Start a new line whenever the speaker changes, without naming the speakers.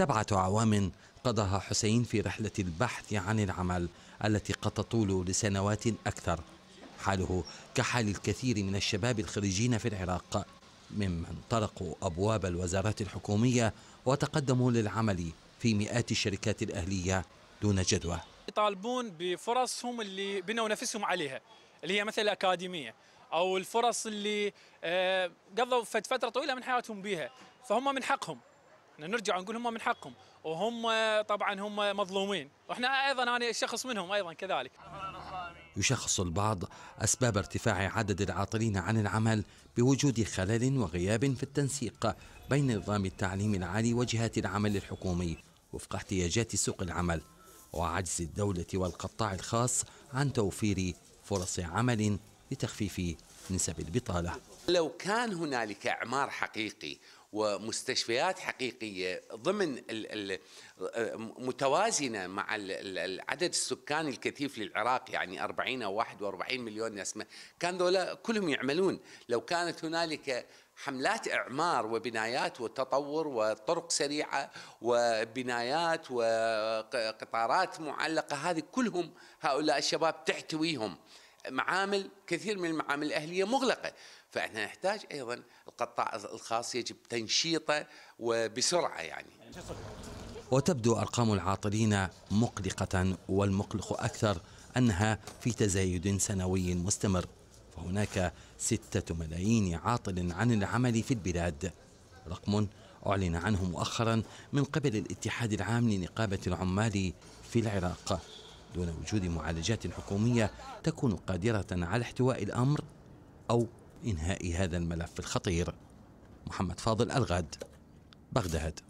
سبعة أعوام قضاها حسين في رحلة البحث عن العمل التي قد تطول لسنوات أكثر حاله كحال الكثير من الشباب الخريجين في العراق ممن طرقوا أبواب الوزارات الحكومية وتقدموا للعمل في مئات الشركات الأهلية دون جدوى
يطالبون بفرصهم اللي بنوا نفسهم عليها اللي هي مثل الأكاديمية أو الفرص اللي آه، قضوا فترة طويلة من حياتهم بها فهم من حقهم نرجع نقول هم من حقهم وهم طبعا هم مظلومين واحنا ايضا انا شخص منهم ايضا كذلك
يشخص البعض اسباب ارتفاع عدد العاطلين عن العمل بوجود خلل وغياب في التنسيق بين نظام التعليم العالي وجهات العمل الحكومي وفق احتياجات سوق العمل وعجز الدوله والقطاع الخاص عن توفير فرص عمل لتخفيف نسب البطالة
لو كان هنالك إعمار حقيقي ومستشفيات حقيقية ضمن متوازنة مع العدد السكاني الكثيف للعراق يعني 40 أو 41 مليون نسمة كان ذولا كلهم يعملون لو كانت هنالك حملات إعمار وبنايات وتطور وطرق سريعة وبنايات وقطارات معلقة هذه كلهم هؤلاء الشباب تحتويهم معامل كثير من المعامل الأهلية مغلقة فإحنا نحتاج أيضا القطاع الخاص يجب تنشيطه وبسرعة يعني
وتبدو أرقام العاطلين مقلقة والمقلق أكثر أنها في تزايد سنوي مستمر فهناك ستة ملايين عاطل عن العمل في البلاد رقم أعلن عنه مؤخرا من قبل الاتحاد العام لنقابة العمال في العراق دون وجود معالجات حكومية تكون قادرة على احتواء الأمر أو إنهاء هذا الملف الخطير محمد فاضل الغد بغداد